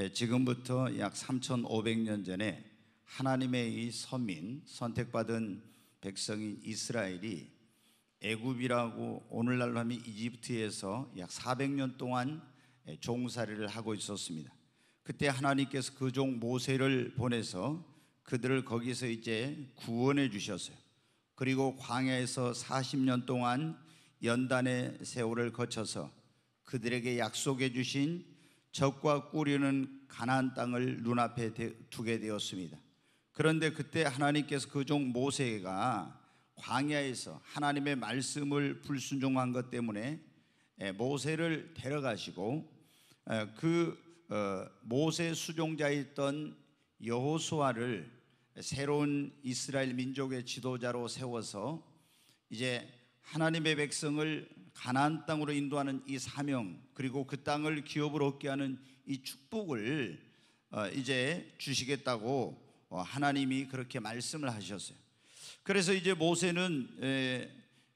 예, 지금부터 약 3,500년 전에 하나님의 이 서민 선택받은 백성인 이스라엘이 애굽이라고 오늘날로 하면 이집트에서 약 400년 동안 예, 종살이를 하고 있었습니다. 그때 하나님께서 그 종 모세를 보내서 그들을 거기서 이제 구원해 주셨어요. 그리고 광야에서 40년 동안 연단의 세월을 거쳐서 그들에게 약속해 주신 적과 꾸리는 가나안 땅을 눈앞에 두게 되었습니다. 그런데 그때 하나님께서 그종 모세가 광야에서 하나님의 말씀을 불순종한 것 때문에 예, 모세를 데려가시고 예, 그 어, 모세 수종자였던 여호수아를 새로운 이스라엘 민족의 지도자로 세워서 이제 하나님의 백성을 가나안 땅으로 인도하는 이 사명 그리고 그 땅을 기업으로 얻게 하는 이 축복을 어, 이제 주시겠다고 어, 하나님이 그렇게 말씀을 하셨어요. 그래서 이제 모세는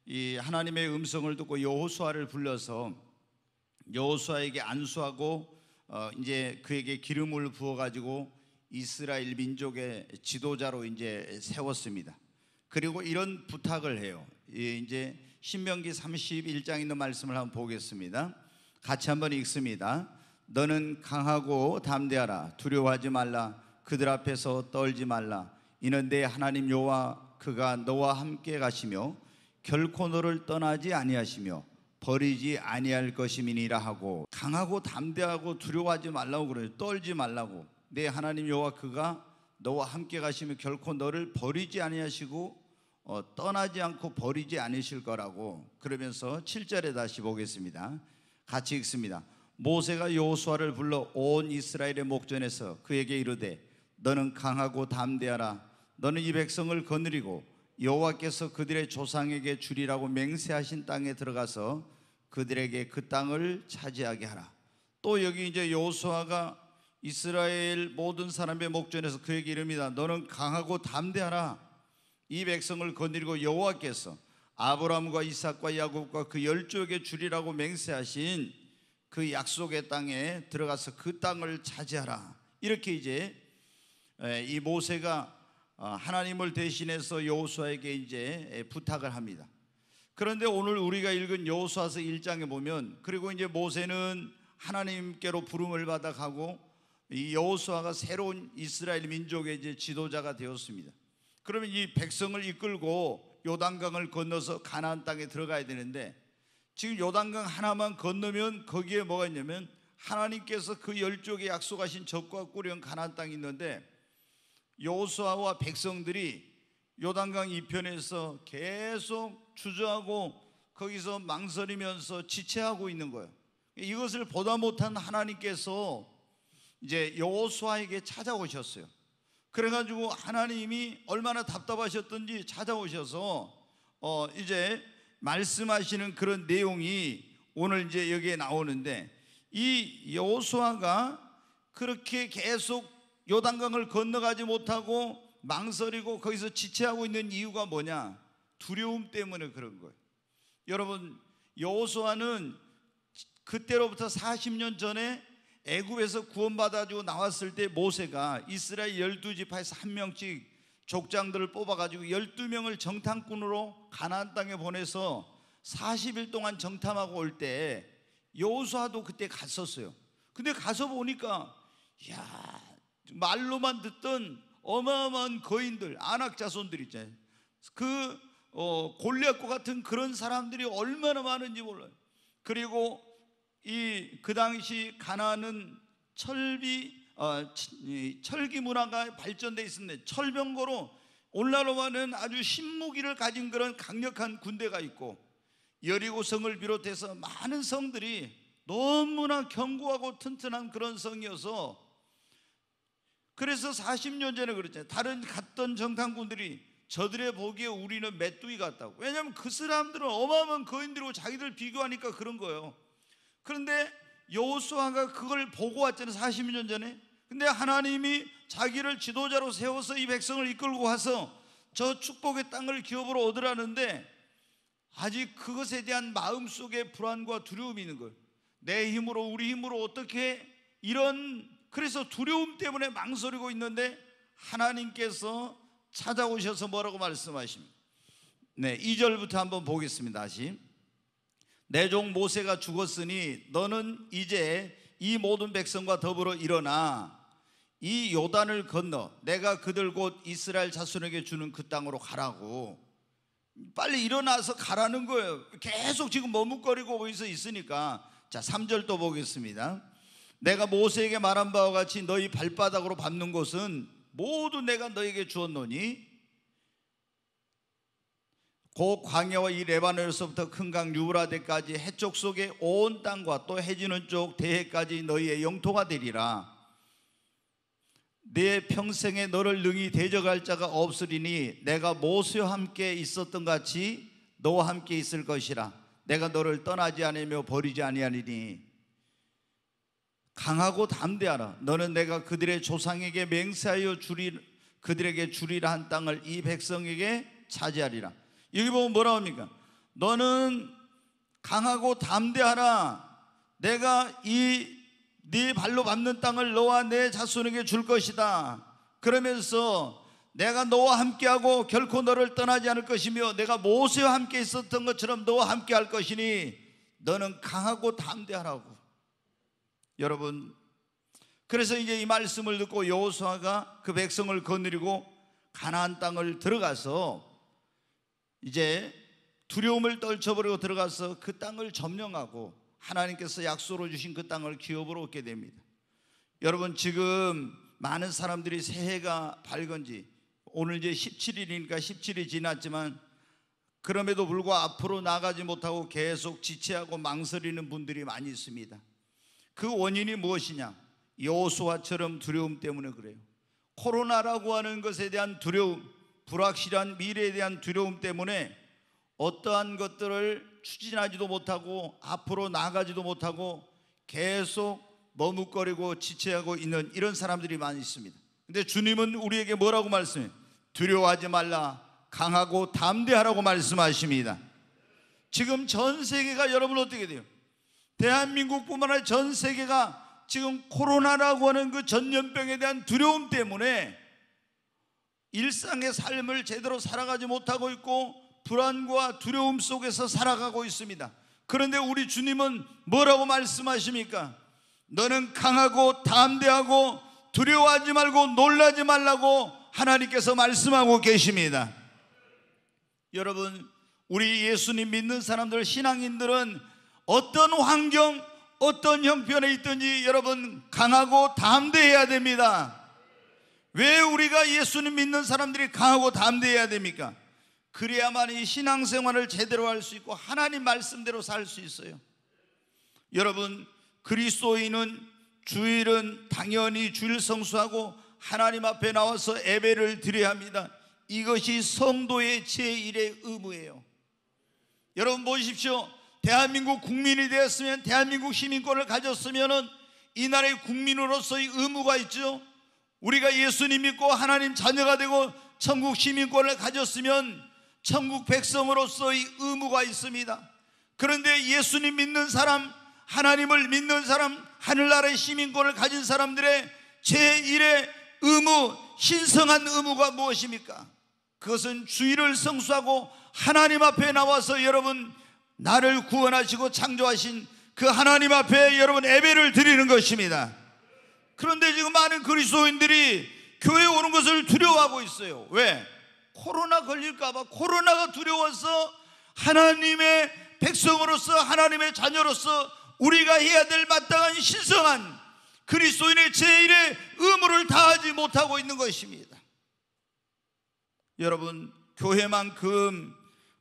이 하나님의 음성을 듣고 여호수아를 불러서 여호수아에게 안수하고 어, 이제 그에게 기름을 부어 가지고 이스라엘 민족의 지도자로 이제 세웠습니다. 그리고 이런 부탁을 해요. 이제 신명기 31장에 있는 말씀을 한번 보겠습니다. 같이 한번 읽습니다. 너는 강하고 담대하라. 두려워하지 말라. 그들 앞에서 떨지 말라. 이는 내 하나님 여와 그가 너와 함께 가시며 결코 너를 떠나지 아니하시며 버리지 아니할 것임이니라 하고 강하고 담대하고 두려워하지 말라고 그래요. 떨지 말라고. 내 하나님 여와 그가 너와 함께 가시며 결코 너를 버리지 아니하시고 어, 떠나지 않고 버리지 않으실 거라고 그러면서 7절에 다시 보겠습니다. 같이 읽습니다. 모세가 여수아를 불러 온 이스라엘의 목전에서 그에게 이르되 너는 강하고 담대하라 너는 이 백성을 거느리고 여호와께서 그들의 조상에게 주리라고 맹세하신 땅에 들어가서 그들에게 그 땅을 차지하게 하라. 또 여기 이제 여수아가 이스라엘 모든 사람의 목전에서 그에게 이릅니다. 너는 강하고 담대하라. 이 백성을 거느리고 여호와께서 아브라함과 이삭과 야곱과 그 열족의 줄이라고 맹세하신 그 약속의 땅에 들어가서 그 땅을 차지하라. 이렇게 이제 이 모세가 어, 하나님을 대신해서 여호수아에게 이제 부탁을 합니다. 그런데 오늘 우리가 읽은 여호수아서 1장에 보면 그리고 이제 모세는 하나님께로 부름을 받아 가고 이 여호수아가 새로운 이스라엘 민족의 이제 지도자가 되었습니다. 그러면 이 백성을 이끌고 요단강을 건너서 가나안 땅에 들어가야 되는데 지금 요단강 하나만 건너면 거기에 뭐가 있냐면 하나님께서 그열쪽에 약속하신 적과 꾸려온 가나안 땅이 있는데 요호수아와 백성들이 요단강 이편에서 계속 주저하고 거기서 망설이면서 지체하고 있는 거예요. 이것을 보다 못한 하나님께서 이제 요호수아에게 찾아오셨어요. 그래가지고 하나님이 얼마나 답답하셨던지 찾아오셔서 어 이제 말씀하시는 그런 내용이 오늘 이제 여기에 나오는데 이 여호수아가 그렇게 계속 요단강을 건너가지 못하고 망설이고 거기서 지체하고 있는 이유가 뭐냐? 두려움 때문에 그런 거예요. 여러분 여호수아는 그때로부터 40년 전에 애굽에서 구원받아가지고 나왔을 때 모세가 이스라엘 열두 지파에서 한 명씩 족장들을 뽑아가지고 열두 명을 정탐꾼으로 가나안 땅에 보내서 40일 동안 정탐하고 올 때 여호수아도 그때 갔었어요. 근데 가서 보니까 야 말로만 듣던 어마어마한 거인들 아낙 자손들 있잖아요. 그 어, 골리앗과 같은 그런 사람들이 얼마나 많은지 몰라요. 그리고 이그 당시 가나안은 철비 어, 철기 문화가 발전돼 있었는데 철병거로 올라로와는 아주 신무기를 가진 그런 강력한 군대가 있고 여리고성을 비롯해서 많은 성들이 너무나 견고하고 튼튼한 그런 성이어서 그래서 40년 전에 그랬잖아요. 다른 갔던 정탐군들이 저들의 보기에 우리는 메뚜기 같다고. 왜냐하면 그 사람들은 어마어마한 거인들이고 자기들 비교하니까 그런 거예요. 그런데 여호수아가 그걸 보고 왔잖아요. 40년 전에. 근데 하나님이 자기를 지도자로 세워서 이 백성을 이끌고 와서 저 축복의 땅을 기업으로 얻으라는데 아직 그것에 대한 마음속의 불안과 두려움이 있는 거예요. 내 힘으로 우리 힘으로 어떻게 이런 그래서 두려움 때문에 망설이고 있는데 하나님께서 찾아오셔서 뭐라고 말씀하십니까? 네, 2절부터 한번 보겠습니다. 다시. 내종 모세가 죽었으니 너는 이제 이 모든 백성과 더불어 일어나 이 요단을 건너 내가 그들 곧 이스라엘 자손에게 주는 그 땅으로 가라고 빨리 일어나서 가라는 거예요. 계속 지금 머뭇거리고 거기서 있으니까 자 3절 또 보겠습니다. 내가 모세에게 말한 바와 같이 너희 발바닥으로 밟는 곳은 모두 내가 너에게 주었노니 고 광야와 이 레바논에서부터 큰 강 유브라데까지 해쪽 속에온 땅과 또 해지는 쪽 대해까지 너희의 영토가 되리라 내 평생에 너를 능히 대적할 자가 없으리니 내가 모세와 함께 있었던 같이 너와 함께 있을 것이라 내가 너를 떠나지 아니며 버리지 아니하리니 강하고 담대하라 너는 내가 그들의 조상에게 맹세하여 주리 그들에게 주리라 한 땅을 이 백성에게 차지하리라 여기 보면 뭐라 합니까? 너는 강하고 담대하라. 내가 이 네 발로 밟는 땅을 너와 내 자손에게 줄 것이다. 그러면서 내가 너와 함께하고 결코 너를 떠나지 않을 것이며 내가 모세와 함께 있었던 것처럼 너와 함께할 것이니 너는 강하고 담대하라고. 여러분 그래서 이제 이 말씀을 듣고 여호수아가 그 백성을 거느리고 가나안 땅을 들어가서 이제 두려움을 떨쳐버리고 들어가서 그 땅을 점령하고 하나님께서 약속으로 주신 그 땅을 기업으로 얻게 됩니다. 여러분 지금 많은 사람들이 새해가 밝은지 오늘 이제 17일이니까 17이 지났지만 그럼에도 불구하고 앞으로 나가지 못하고 계속 지체하고 망설이는 분들이 많이 있습니다. 그 원인이 무엇이냐? 여호수아처럼 두려움 때문에 그래요. 코로나라고 하는 것에 대한 두려움, 불확실한 미래에 대한 두려움 때문에 어떠한 것들을 추진하지도 못하고 앞으로 나가지도 못하고 계속 머뭇거리고 지체하고 있는 이런 사람들이 많이 있습니다. 근데 주님은 우리에게 뭐라고 말씀해? 두려워하지 말라. 강하고 담대하라고 말씀하십니다. 지금 전 세계가 여러분 어떻게 돼요? 대한민국뿐만 아니라 전 세계가 지금 코로나라고 하는 그 전염병에 대한 두려움 때문에 일상의 삶을 제대로 살아가지 못하고 있고 불안과 두려움 속에서 살아가고 있습니다. 그런데 우리 주님은 뭐라고 말씀하십니까? 너는 강하고 담대하고 두려워하지 말고 놀라지 말라고 하나님께서 말씀하고 계십니다. 여러분, 우리 예수님 믿는 사람들, 신앙인들은 어떤 환경, 어떤 형편에 있든지 여러분 강하고 담대해야 됩니다. 왜 우리가 예수님 믿는 사람들이 강하고 담대해야 됩니까? 그래야만 이 신앙생활을 제대로 할 수 있고 하나님 말씀대로 살 수 있어요. 여러분 그리스도인은 주일은 당연히 주일 성수하고 하나님 앞에 나와서 예배를 드려야 합니다. 이것이 성도의 제1의 의무예요. 여러분 보십시오. 대한민국 국민이 되었으면 대한민국 시민권을 가졌으면은 이 나라의 국민으로서의 의무가 있죠. 우리가 예수님 믿고 하나님 자녀가 되고 천국 시민권을 가졌으면 천국 백성으로서의 의무가 있습니다. 그런데 예수님 믿는 사람, 하나님을 믿는 사람, 하늘나라의 시민권을 가진 사람들의 제1의 의무, 신성한 의무가 무엇입니까? 그것은 주의를 성수하고 하나님 앞에 나와서 여러분 나를 구원하시고 창조하신 그 하나님 앞에 여러분 예배를 드리는 것입니다. 그런데 지금 많은 그리스도인들이 교회 오는 것을 두려워하고 있어요. 왜? 코로나 걸릴까봐 코로나가 두려워서 하나님의 백성으로서 하나님의 자녀로서 우리가 해야 될 마땅한 신성한 그리스도인의 제1의 의무를 다하지 못하고 있는 것입니다. 여러분, 교회만큼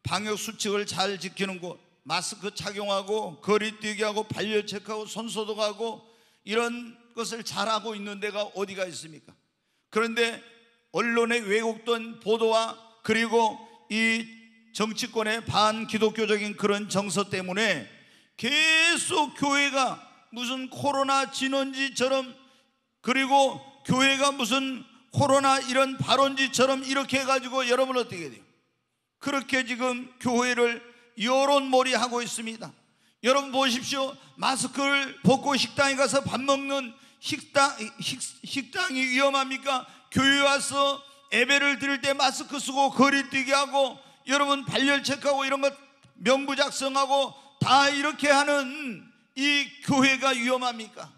방역 수칙을 잘 지키는 곳, 마스크 착용하고 거리 뛰기하고 발열 체크하고 손 소독하고 이런 것을 잘하고 있는 데가 어디가 있습니까? 그런데 언론에 왜곡된 보도와 그리고 이 정치권의 반기독교적인 그런 정서 때문에 계속 교회가 무슨 코로나 진원지처럼 그리고 교회가 무슨 코로나 이런 발언지처럼 이렇게 해가지고 여러분 어떻게 돼요? 그렇게 지금 교회를 여론몰이하고 있습니다. 여러분 보십시오. 마스크를 벗고 식당에 가서 밥 먹는 식당, 식, 식당이 위험합니까? 교회 와서 예배를 드릴 때 마스크 쓰고 거리 뛰게 하고 여러분 발열 체크하고 이런 것 명부 작성하고 다 이렇게 하는 이 교회가 위험합니까?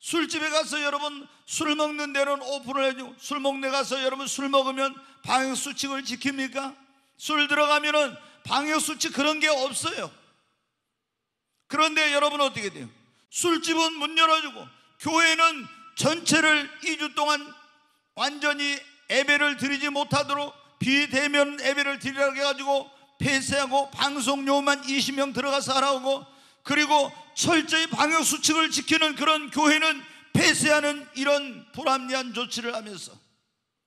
술집에 가서 여러분 술 먹는 데는 오픈을 해주고 술먹네 가서 여러분 술 먹으면 방역수칙을 지킵니까? 술 들어가면은 방역수칙 그런 게 없어요. 그런데 여러분 어떻게 돼요? 술집은 문 열어주고 교회는 전체를 2주 동안 완전히 예배를 드리지 못하도록 비대면 예배를 드리라고 해가지고 폐쇄하고 방송료만 20명 들어가서 하라고 그리고 철저히 방역수칙을 지키는 그런 교회는 폐쇄하는 이런 불합리한 조치를 하면서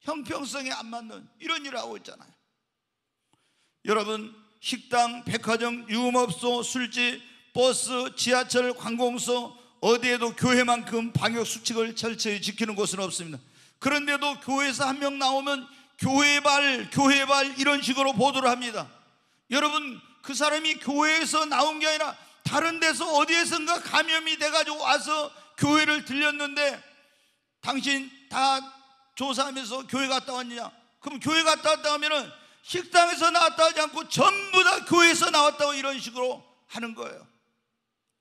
형평성에 안 맞는 이런 일을 하고 있잖아요 여러분 식당, 백화점, 유흥업소, 술집 버스, 지하철, 관공서 어디에도 교회만큼 방역 수칙을 철저히 지키는 곳은 없습니다. 그런데도 교회에서 한 명 나오면 교회발, 교회발 이런 식으로 보도를 합니다. 여러분 그 사람이 교회에서 나온 게 아니라 다른 데서 어디에선가 감염이 돼가지고 와서 교회를 들렸는데 당신 다 조사하면서 교회 갔다 왔냐? 그럼 교회 갔다 왔다 하면은 식당에서 나왔다 하지 않고 전부 다 교회에서 나왔다고 이런 식으로 하는 거예요.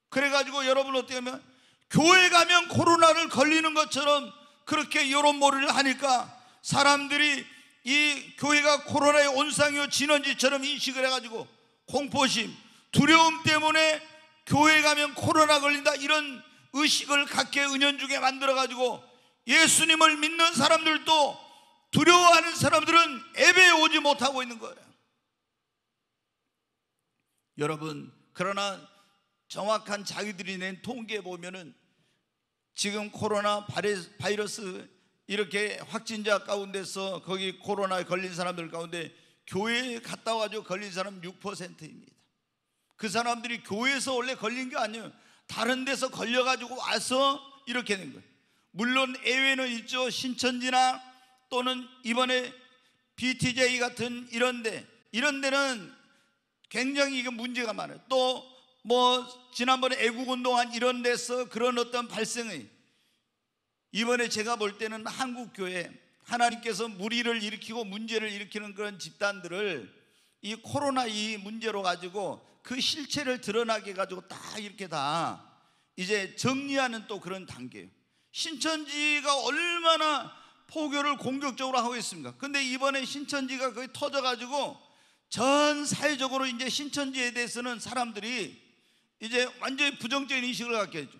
그래가지고 여러분 어떻게 하면 교회 가면 코로나를 걸리는 것처럼 그렇게 요런 몰이를 하니까 사람들이 이 교회가 코로나의 온상이요 진원지처럼 인식을 해가지고 공포심, 두려움 때문에 교회 가면 코로나 걸린다 이런 의식을 갖게 은연중에 만들어가지고 예수님을 믿는 사람들도 두려워하는 사람들은 애배에 오지 못하고 있는 거예요. 여러분, 그러나 정확한 자기들이 낸 통계에 보면은 지금 코로나 바이러스 이렇게 확진자 가운데서 거기 코로나에 걸린 사람들 가운데 교회에 갔다 와서 걸린 사람 6%입니다. 그 사람들이 교회에서 원래 걸린 게 아니에요. 다른 데서 걸려가지고 와서 이렇게 된 거예요. 물론 애외는 있죠. 신천지나 또는 이번에 BTJ 같은 이런 데, 이런 데는 굉장히 이게 문제가 많아요. 또뭐 지난번에 애국운동한 이런 데서 그런 어떤 발생이 이번에 제가 볼 때는 한국교회 하나님께서 무리를 일으키고 문제를 일으키는 그런 집단들을 이 코로나 이 문제로 가지고 그 실체를 드러나게 가지고 딱 이렇게 다 이제 정리하는 또 그런 단계예요. 신천지가 얼마나 포교를 공격적으로 하고 있습니다. 근데 이번에 신천지가 거의 터져가지고 전 사회적으로 이제 신천지에 대해서는 사람들이 이제 완전히 부정적인 인식을 갖게 되죠.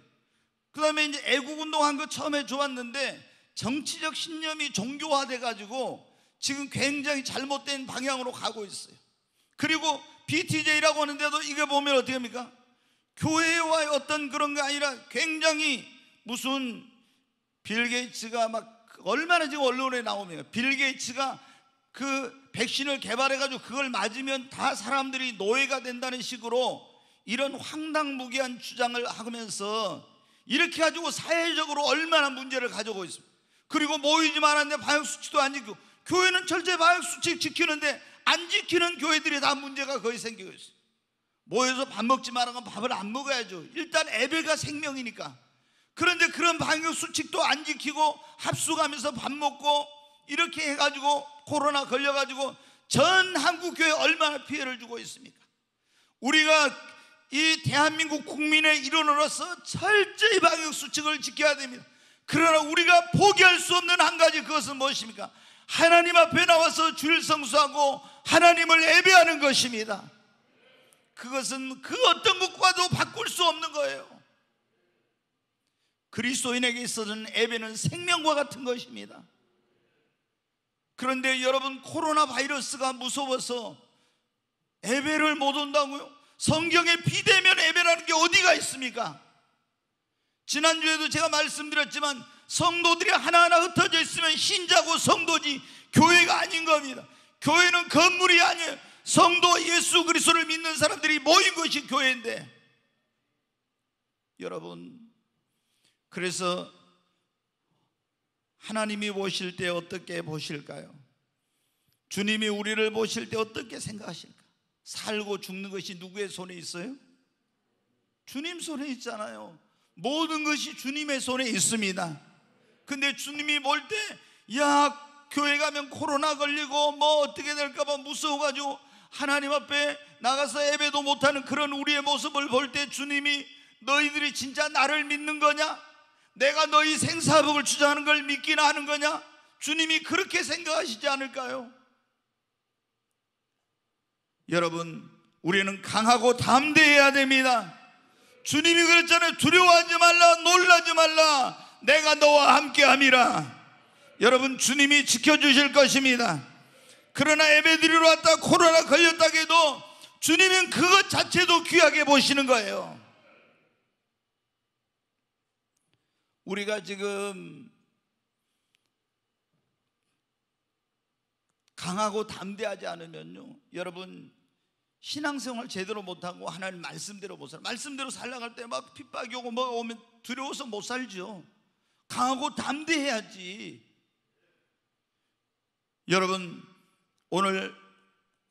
그 다음에 이제 애국운동한 거 처음에 좋았는데 정치적 신념이 종교화돼 가지고 지금 굉장히 잘못된 방향으로 가고 있어요. 그리고 BTJ라고 하는데도 이게 보면 어떻게 합니까? 교회와의 어떤 그런 게 아니라 굉장히 무슨 빌 게이츠가 막 얼마나 지금 언론에 나오니빌 게이츠가 그 백신을 개발해가지고 그걸 맞으면 다 사람들이 노예가 된다는 식으로 이런 황당무계한 주장을 하면서 이렇게 가지고 사회적으로 얼마나 문제를 가져오고 있습니다. 그리고 모이지 말았는데 방역 수칙도 안 지키고 교회는 철저히 방역 수칙 지키는데 안 지키는 교회들이 다 문제가 거의 생기고 있어요. 모여서 밥 먹지 말라면 밥을 안 먹어야죠. 일단 에베가 생명이니까. 그런데 그런 방역 수칙도 안 지키고 합숙하면서 밥 먹고 이렇게 해가지고 코로나 걸려가지고 전 한국 교회 얼마나 피해를 주고 있습니까? 우리가 이 대한민국 국민의 일원으로서 철저히 방역 수칙을 지켜야 됩니다. 그러나 우리가 포기할 수 없는 한 가지 그것은 무엇입니까? 하나님 앞에 나와서 주일 성수하고 하나님을 예배하는 것입니다. 그것은 그 어떤 것과도 바꿀 수 없는 거예요. 그리스도인에게 있어서는 예배는 생명과 같은 것입니다. 그런데 여러분 코로나 바이러스가 무서워서 예배를 못 온다고요? 성경에 비대면 예배라는 게 어디가 있습니까? 지난주에도 제가 말씀드렸지만 성도들이 하나하나 흩어져 있으면 신자고 성도지 교회가 아닌 겁니다. 교회는 건물이 아니에요. 성도 예수 그리스도를 믿는 사람들이 모인 것이 교회인데 여러분 그래서 하나님이 보실 때 어떻게 보실까요? 주님이 우리를 보실 때 어떻게 생각하실까요? 살고 죽는 것이 누구의 손에 있어요? 주님 손에 있잖아요. 모든 것이 주님의 손에 있습니다. 근데 주님이 볼 때, 야, 교회 가면 코로나 걸리고 뭐 어떻게 될까봐 무서워가지고 하나님 앞에 나가서 예배도 못하는 그런 우리의 모습을 볼 때 주님이 너희들이 진짜 나를 믿는 거냐? 내가 너희 생사복을 주자는 걸 믿기나 하는 거냐? 주님이 그렇게 생각하시지 않을까요? 여러분, 우리는 강하고 담대해야 됩니다. 주님이 그랬잖아요. 두려워하지 말라, 놀라지 말라. 내가 너와 함께 함이라. 여러분, 주님이 지켜주실 것입니다. 그러나 예배드리러 왔다 코로나 걸렸다 해도 주님은 그것 자체도 귀하게 보시는 거예요. 우리가 지금 강하고 담대하지 않으면요. 여러분, 신앙생활 제대로 못하고 하나님 말씀대로 못 살아. 말씀대로 살라고 할때 막 핍박이 오고 뭐가 오면 두려워서 못 살죠. 강하고 담대해야지. 여러분, 오늘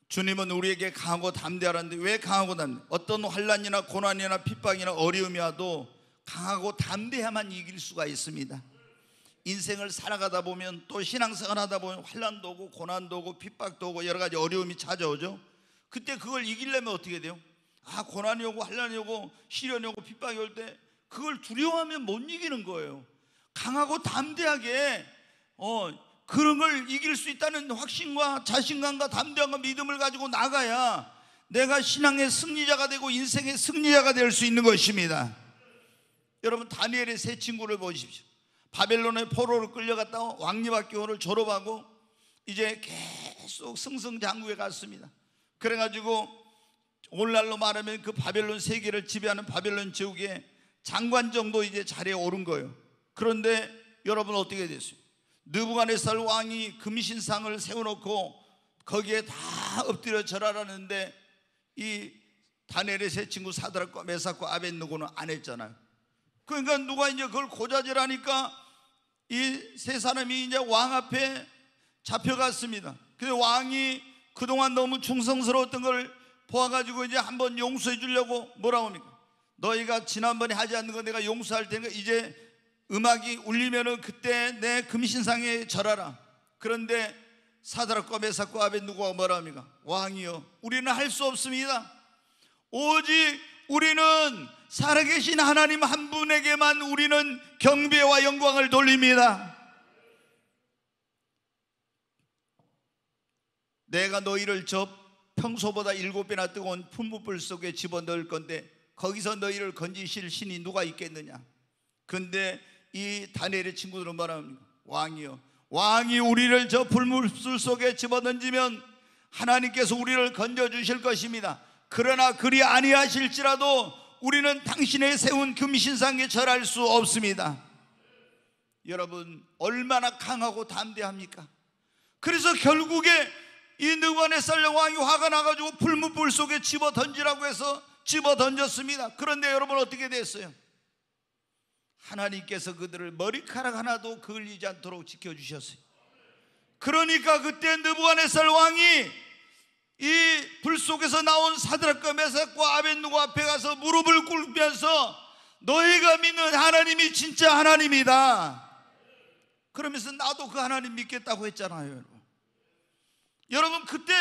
주님은 우리에게 강하고 담대하라는데 왜 강하고 담대? 어떤 환란이나 고난이나 핍박이나 어려움이 와도 강하고 담대해야만 이길 수가 있습니다. 인생을 살아가다 보면 또 신앙생활 하다 보면 환란도 오고 고난도 오고 핍박도 오고 여러 가지 어려움이 찾아오죠. 그때 그걸 이기려면 어떻게 돼요? 아 고난이 오고 환란이 오고 시련이 오고 핍박이 올 때 그걸 두려워하면 못 이기는 거예요 강하고 담대하게 어 그런 걸 이길 수 있다는 확신과 자신감과 담대함과 믿음을 가지고 나가야 내가 신앙의 승리자가 되고 인생의 승리자가 될 수 있는 것입니다 여러분 다니엘의 세 친구를 보십시오 바벨론의 포로로 끌려갔다 왕립학교를 졸업하고 이제 계속 승승장구해 갔습니다 그래가지고 오늘날로 말하면 그 바벨론 세계를 지배하는 바벨론 제국의 장관 정도 이제 자리에 오른 거예요. 그런데 여러분 어떻게 됐어요? 느부갓네살 왕이 금신상을 세워놓고 거기에 다 엎드려 절하라는데 이다니엘세 친구 사드락과 메사과 아벤누고는 안 했잖아요. 그러니까 누가 이제 그걸 고자질하니까 이 세 사람이 이제 왕 앞에 잡혀갔습니다. 근데 왕이 그동안 너무 충성스러웠던 걸 보아가지고 이제 한번 용서해 주려고 뭐라고 합니까? 너희가 지난번에 하지 않는 거 내가 용서할 테니까 이제 음악이 울리면은 그때 내 금신상에 절하라. 그런데 사다락과 메삭과 아벤누고가 뭐라 합니까? 왕이여 우리는 할 수 없습니다. 오직 우리는 살아계신 하나님 한 분에게만 우리는 경배와 영광을 돌립니다. 내가 너희를 저 평소보다 일곱 배나 뜨거운 품부불 속에 집어넣을 건데 거기서 너희를 건지실 신이 누가 있겠느냐 근데 이 다니엘의 친구들은 말합니다 왕이요 왕이 우리를 저 불물술 속에 집어던지면 하나님께서 우리를 건져주실 것입니다 그러나 그리 아니하실지라도 우리는 당신의 세운 금신상에 절할 수 없습니다 여러분 얼마나 강하고 담대합니까? 그래서 결국에 이능부의네살 왕이 화가 나가지고 불문불 속에 집어 던지라고 해서 집어 던졌습니다. 그런데 여러분 어떻게 됐어요? 하나님께서 그들을 머리카락 하나도 그을리지 않도록 지켜주셨어요. 그러니까 그때 느부갓네살 왕이 이 불 속에서 나온 사드락과 메삭과 아벤누고 앞에 가서 무릎을 꿇으면서 너희가 믿는 하나님이 진짜 하나님이다. 그러면서 나도 그 하나님 믿겠다고 했잖아요. 여러분 그때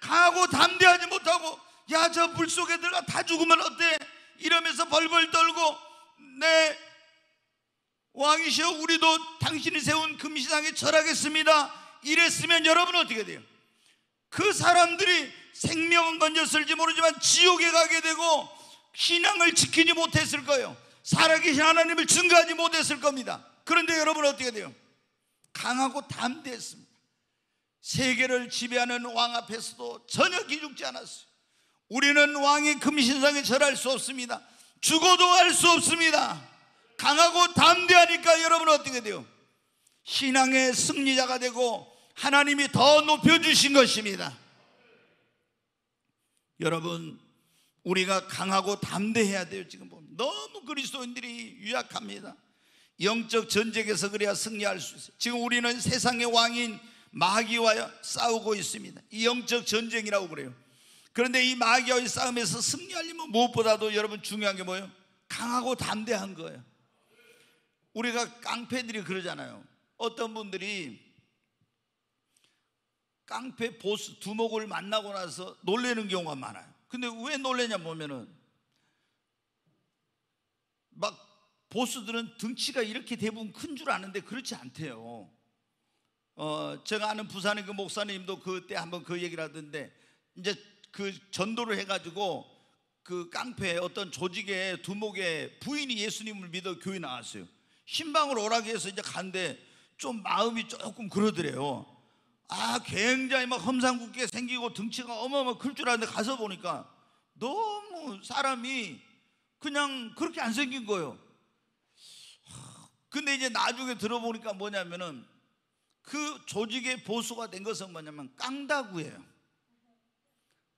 강하고 담대하지 못하고 야저물 속에 들어가 다 죽으면 어때? 이러면서 벌벌 떨고 내 네, 왕이시여 우리도 당신이 세운 금시장에 절하겠습니다 이랬으면 여러분 어떻게 돼요? 그 사람들이 생명은 건졌을지 모르지만 지옥에 가게 되고 신앙을 지키지 못했을 거예요 살아계신 하나님을 증거하지 못했을 겁니다 그런데 여러분 어떻게 돼요? 강하고 담대했습니다 세계를 지배하는 왕 앞에서도 전혀 기죽지 않았어요. 우리는 왕이 금신상에 절할 수 없습니다. 죽어도 할 수 없습니다. 강하고 담대하니까 여러분 어떻게 돼요? 신앙의 승리자가 되고 하나님이 더 높여주신 것입니다. 여러분, 우리가 강하고 담대해야 돼요. 지금 보면. 너무 그리스도인들이 유약합니다. 영적 전쟁에서 그래야 승리할 수 있어요. 지금 우리는 세상의 왕인 마귀와 싸우고 있습니다. 이 영적 전쟁이라고 그래요. 그런데 이 마귀와의 싸움에서 승리하려면 무엇보다도 여러분 중요한 게 뭐예요? 강하고 담대한 거예요. 우리가 깡패들이 그러잖아요. 어떤 분들이 깡패 보스 두목을 만나고 나서 놀래는 경우가 많아요. 근데 왜 놀래냐 보면은 막 보스들은 등치가 이렇게 대부분 큰 줄 아는데 그렇지 않대요. 어, 제가 아는 부산의 그 목사님도 그때 한번 그 얘기를 하던데 이제 그 전도를 해가지고 그 깡패 어떤 조직의 두목의 부인이 예수님을 믿어 교회 나왔어요. 신방을 오라고 해서 이제 간데 좀 마음이 조금 그러더래요. 아, 굉장히 막 험상궂게 생기고 등치가 어마어마 클 줄 알았는데 가서 보니까 너무 사람이 그냥 그렇게 안 생긴 거예요. 근데 이제 나중에 들어보니까 뭐냐면은 그 조직의 보수가 된 것은 뭐냐면 깡다구예요.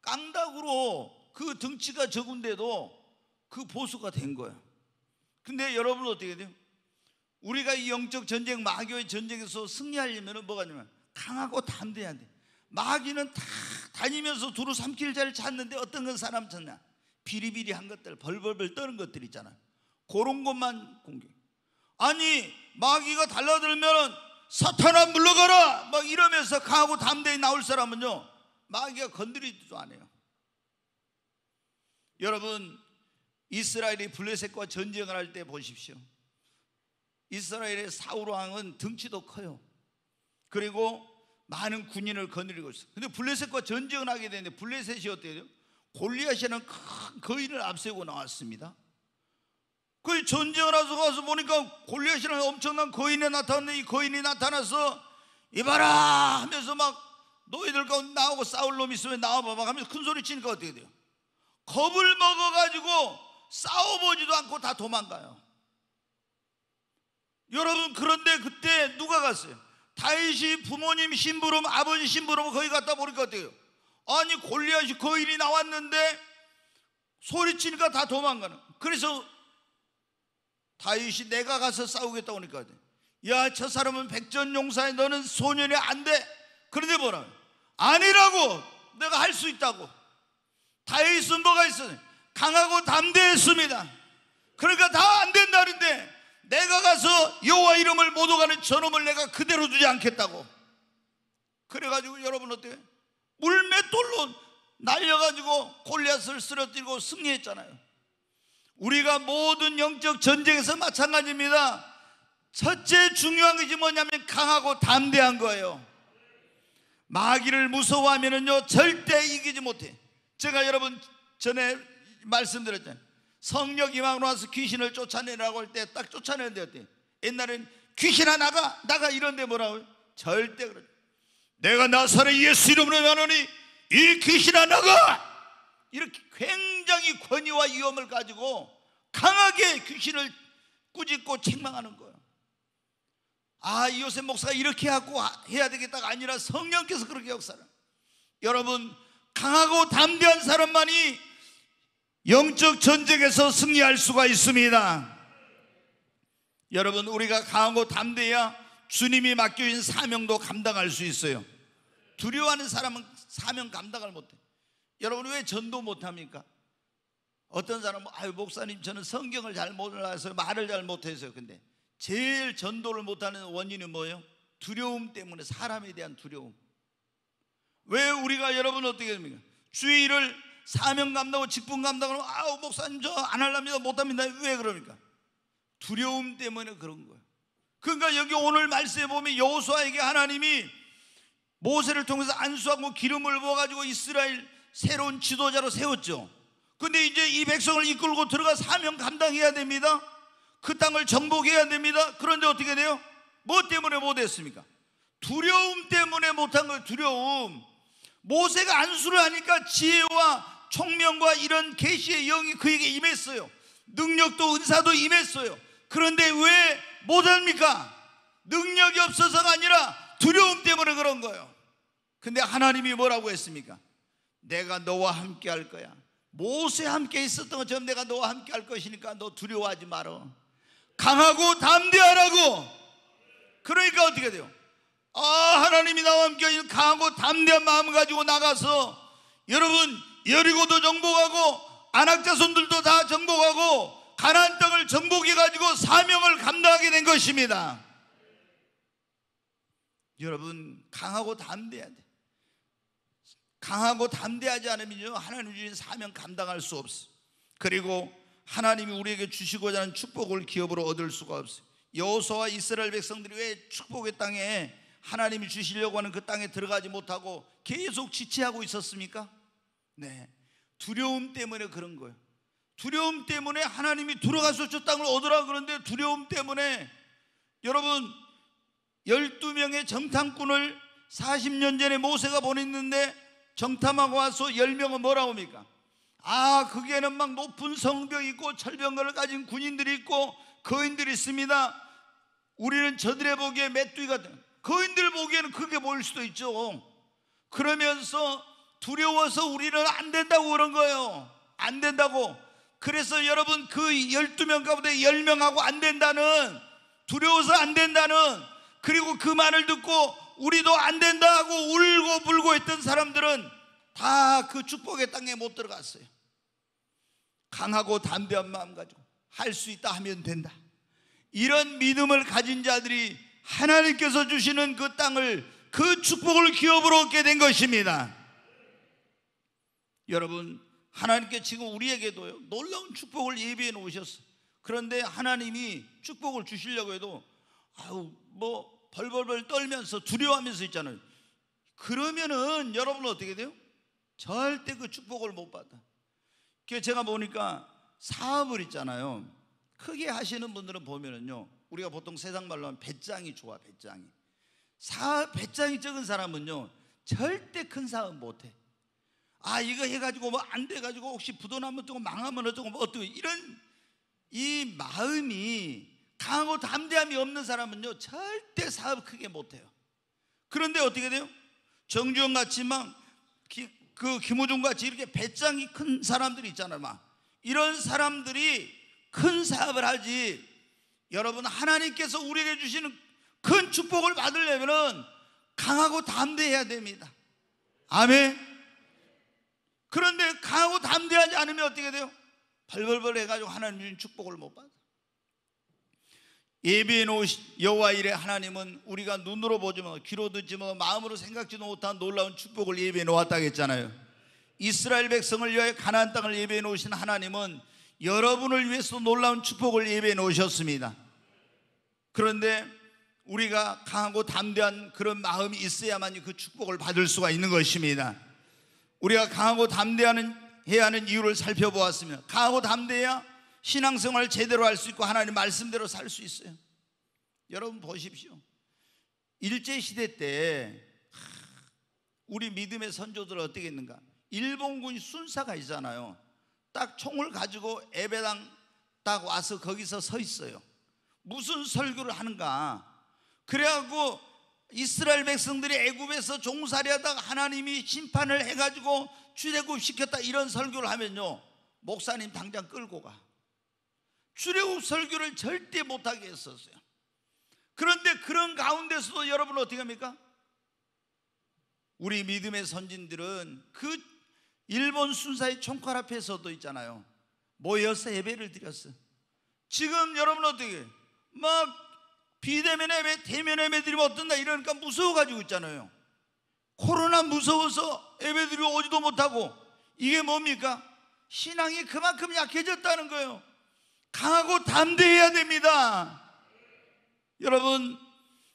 깡다구로 그 덩치가 적은데도 그 보수가 된 거예요. 근데 여러분 어떻게 돼요? 우리가 이 영적 전쟁, 마귀의 전쟁에서 승리하려면 뭐가 되면 강하고 담대해야 돼. 마귀는 다 다니면서 두루 삼킬 자를 찾는데 어떤 건 사람 찾냐? 비리비리한 것들, 벌벌벌 떠는 것들 있잖아. 그런 것만 공격. 아니, 마귀가 달라들면 사탄아 물러가라 막 이러면서 강하고 담대히 나올 사람은요 마귀가 건드리지도 않아요 여러분 이스라엘이 블레셋과 전쟁을 할 때 보십시오 이스라엘의 사울왕은 등치도 커요 그리고 많은 군인을 거느리고 있어요 근데 블레셋과 전쟁을 하게 되는데 블레셋이 어때요? 골리앗이라는 큰 거인을 앞세우고 나왔습니다 그 전쟁을 하서 가서 보니까 골리앗이라는 엄청난 거인이 나타났는데 이 거인이 나타나서 이봐라 하면서 막 너희들 가운데 나오고 싸울 놈 있으면 나와봐봐 하면서 큰 소리 치니까 어떻게 돼요? 겁을 먹어가지고 싸워보지도 않고 다 도망가요. 여러분 그런데 그때 누가 갔어요? 다윗이 부모님 심부름 아버지 심부름 거기 갔다 보니까 어때요? 아니 골리앗이 거인이 나왔는데 소리치니까 다 도망가는 그래서 다윗이 내가 가서 싸우겠다고 하니까 그러니까. 야 저 사람은 백전용사에 너는 소년이 안돼 그런데 뭐라 아니라고 내가 할 수 있다고 다윗은 뭐가 있어 강하고 담대했습니다 그러니까 다 안 된다는데 내가 가서 여호와 이름을 못 오가는 저놈을 내가 그대로 두지 않겠다고 그래가지고 여러분 어때요? 물맷돌로 날려가지고 골리앗을 쓰러뜨리고 승리했잖아요 우리가 모든 영적 전쟁에서 마찬가지입니다. 첫째 중요한 것이 뭐냐면 강하고 담대한 거예요. 마귀를 무서워하면은요 절대 이기지 못해. 제가 여러분 전에 말씀드렸잖아요. 성령 이망으로 와서 귀신을 쫓아내라고 할 때 딱 쫓아내는데 어때? 옛날엔 귀신 하나 가 나가 이런데 뭐라고? 절대 그러죠. 내가 나사렛 예수 이름으로 하노니 이 귀신 하나가 이렇게 굉장히 권위와 위험을 가지고 강하게 귀신을 꾸짖고 책망하는 거예요. 아, 이요셉 목사가 이렇게 하고 아, 해야 되겠다가 아니라 성령께서 그렇게 역사를. 여러분, 강하고 담대한 사람만이 영적 전쟁에서 승리할 수가 있습니다. 여러분, 우리가 강하고 담대해야 주님이 맡겨진 사명도 감당할 수 있어요. 두려워하는 사람은 사명 감당을 못해. 여러분 왜 전도 못합니까? 어떤 사람은 뭐, 아유 목사님 저는 성경을 잘 몰라서 말을 잘 못해서요. 근데 제일 전도를 못하는 원인은 뭐예요? 두려움 때문에 사람에 대한 두려움. 왜 우리가 여러분 어떻게 됩니까? 주의 일 사명 감당하고 직분 감당하고 아우 목사님 저 안할랍니 못합니다 왜 그럽니까? 두려움 때문에 그런 거예요. 그러니까 여기 오늘 말씀에 보면 여호수아에게 하나님이 모세를 통해서 안수하고 기름을 부어가지고 이스라엘 새로운 지도자로 세웠죠. 근데 이제 이 백성을 이끌고 들어가 사명 감당해야 됩니다. 그 땅을 정복해야 됩니다. 그런데 어떻게 돼요? 뭐 때문에 못했습니까? 두려움 때문에 못한 걸 두려움. 모세가 안수를 하니까 지혜와 총명과 이런 계시의 영이 그에게 임했어요. 능력도 은사도 임했어요. 그런데 왜 못합니까? 능력이 없어서가 아니라 두려움 때문에 그런 거예요. 근데 하나님이 뭐라고 했습니까? 내가 너와 함께 할 거야. 모세 함께 있었던 것처럼 내가 너와 함께 할 것이니까 너 두려워하지 마라. 강하고 담대하라고. 그러니까 어떻게 돼요? 아, 하나님이 나와 함께 강하고 담대한 마음 가지고 나가서 여러분 여리고도 정복하고 안악자손들도 다 정복하고 가나 땅을 정복해 가지고 사명을 감당하게 된 것입니다. 여러분 강하고 담대해야 돼. 강하고 담대하지 않으면요 하나님 주신 사명 감당할 수 없어. 그리고 하나님이 우리에게 주시고자 하는 축복을 기업으로 얻을 수가 없어. 여호수와 이스라엘 백성들이 왜 축복의 땅에 하나님이 주시려고 하는 그 땅에 들어가지 못하고 계속 지체하고 있었습니까? 네. 두려움 때문에 그런 거예요. 두려움 때문에 하나님이 들어가서 저 땅을 얻으라 그러는데 두려움 때문에 여러분 12명의 정탐꾼을 40년 전에 모세가 보냈는데 정탐하고 와서 열명은 뭐라고 합니까? 아, 그게는 막 높은 성벽 있고 철병거 가진 군인들이 있고 거인들이 있습니다. 우리는 저들의 보기에 메뚜기 같은 거인들 보기에는 그게 보일 수도 있죠. 그러면서 두려워서 우리는 안 된다고 그런 거예요. 안 된다고. 그래서 여러분 그 12명 가운데 10명하고 안 된다는 두려워서 안 된다는 그리고 그 말을 듣고 우리도 안 된다 하고 울고 불고 했던 사람들은 다 그 축복의 땅에 못 들어갔어요. 강하고 담대한 마음 가지고 할 수 있다 하면 된다. 이런 믿음을 가진 자들이 하나님께서 주시는 그 땅을 그 축복을 기업으로 얻게 된 것입니다. 여러분, 하나님께 지금 우리에게도 놀라운 축복을 예비해 놓으셨어요. 그런데 하나님이 축복을 주시려고 해도, 아우, 뭐, 벌벌벌 떨면서 두려워하면서 있잖아요. 그러면은 여러분은 어떻게 돼요? 절대 그 축복을 못 받아. 제가 보니까 사업을 있잖아요. 크게 하시는 분들은 보면은요. 우리가 보통 세상 말로 하면 배짱이 좋아, 배짱이. 사업 배짱이 적은 사람은요. 절대 큰 사업 못 해. 아, 이거 해 가지고 뭐 안돼 가지고 혹시 부도나면 어쩌고 망하면 어쩌고 뭐 어떻게 이런 이 마음이 강하고 담대함이 없는 사람은요 절대 사업 크게 못해요 그런데 어떻게 돼요? 정주영 같이 막그 김호중 같이 이렇게 배짱이 큰 사람들이 있잖아요 막 이런 사람들이 큰 사업을 하지 여러분 하나님께서 우리에게 주시는 큰 축복을 받으려면 강하고 담대해야 됩니다 아멘 그런데 강하고 담대하지 않으면 어떻게 돼요? 벌벌벌 해가지고 하나님 주신 축복을 못 받아 예비해 놓으신 여호와 이래 하나님은 우리가 눈으로 보지만 귀로 듣지만 마음으로 생각지도 못한 놀라운 축복을 예비해 놓았다 했잖아요. 이스라엘 백성을 위해 가나 땅을 예비해 놓으신 하나님은 여러분을 위해서 놀라운 축복을 예비해 놓으셨습니다. 그런데 우리가 강하고 담대한 그런 마음이 있어야만 그 축복을 받을 수가 있는 것입니다. 우리가 강하고 담대 해야 하는 이유를 살펴보았으면 강하고 담대해야 신앙생활 제대로 할 수 있고 하나님 말씀대로 살 수 있어요. 여러분 보십시오. 일제 시대 때 우리 믿음의 선조들 어떻게 했는가? 일본군 순사가 있잖아요. 딱 총을 가지고 에베당 딱 와서 거기서 서 있어요. 무슨 설교를 하는가? 그래갖고 이스라엘 백성들이 애굽에서 종살이하다가 하나님이 심판을 해가지고 출애굽 시켰다 이런 설교를 하면요 목사님 당장 끌고 가. 출애굽 설교를 절대 못하게 했었어요. 그런데 그런 가운데서도 여러분 어떻게 합니까? 우리 믿음의 선진들은 그 일본 순사의 총칼 앞에서도 있잖아요. 모여서 예배를 드렸어. 요 지금 여러분 어떻게 막 비대면 예배, 대면 예배 들이 어떤다 이러니까 무서워가지고 있잖아요. 코로나 무서워서 예배 들이 오지도 못하고 이게 뭡니까? 신앙이 그만큼 약해졌다는 거예요. 강하고 담대해야 됩니다. 여러분,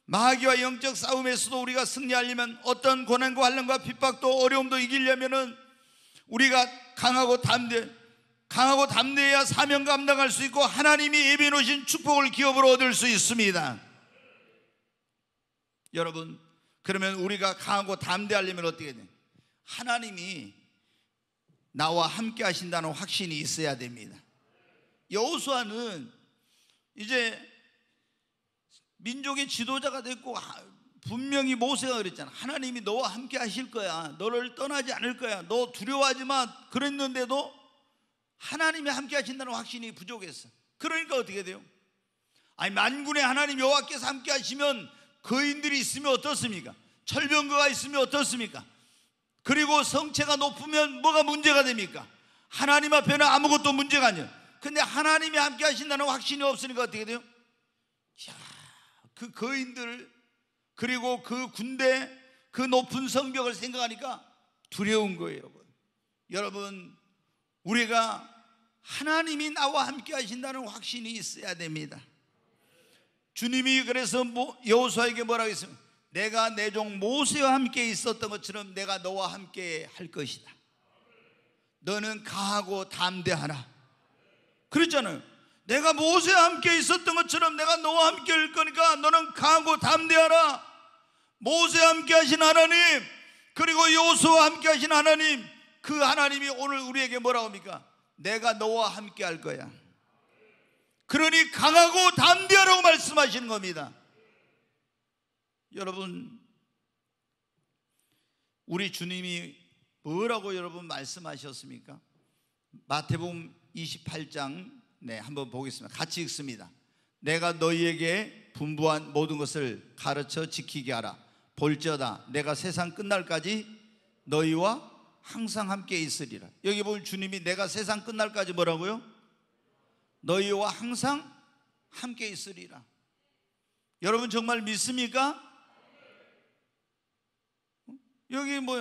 마귀와 영적 싸움에서도 우리가 승리하려면 어떤 고난과 환란과 핍박도 어려움도 이기려면은 우리가 강하고 담대 강하고 담대해야 사명 감당할 수 있고 하나님이 예비 놓으신 축복을 기업으로 얻을 수 있습니다. 여러분, 그러면 우리가 강하고 담대하려면 어떻게 돼? 하나님이 나와 함께 하신다는 확신이 있어야 됩니다. 여호수아는 이제 민족의 지도자가 됐고 분명히 모세가 그랬잖아. 하나님이 너와 함께 하실 거야. 너를 떠나지 않을 거야. 너 두려워하지 마. 그랬는데도 하나님이 함께 하신다는 확신이 부족했어. 그러니까 어떻게 돼요? 아니 만군의 하나님 여호와께서 함께 하시면 거인들이 그 있으면 어떻습니까? 철병거가 있으면 어떻습니까? 그리고 성체가 높으면 뭐가 문제가 됩니까? 하나님 앞에는 아무것도 문제가 아니에요. 근데 하나님이 함께 하신다는 확신이 없으니까 어떻게 돼요? 야, 그 거인들 그리고 그 군대 그 높은 성벽을 생각하니까 두려운 거예요, 여러분. 여러분 우리가 하나님이 나와 함께 하신다는 확신이 있어야 됩니다. 주님이 그래서 여호수아에게 뭐라고 했습니까? 내가 내 종 모세와 함께 있었던 것처럼 내가 너와 함께 할 것이다. 너는 강하고 담대하라. 그랬잖아요. 내가 모세와 함께 있었던 것처럼 내가 너와 함께 일 거니까 너는 강하고 담대하라. 모세와 함께 하신 하나님, 그리고 요수와 함께 하신 하나님, 그 하나님이 오늘 우리에게 뭐라 합니까? 내가 너와 함께 할 거야. 그러니 강하고 담대하라고 말씀하시는 겁니다. 여러분, 우리 주님이 뭐라고 여러분 말씀하셨습니까? 마태복음 28장 네, 한번 보겠습니다. 같이 읽습니다. 내가 너희에게 분부한 모든 것을 가르쳐 지키게 하라. 볼지어다 내가 세상 끝날까지 너희와 항상 함께 있으리라. 여기 보면 주님이 내가 세상 끝날까지 뭐라고요? 너희와 항상 함께 있으리라. 여러분 정말 믿습니까? 어? 여기 뭐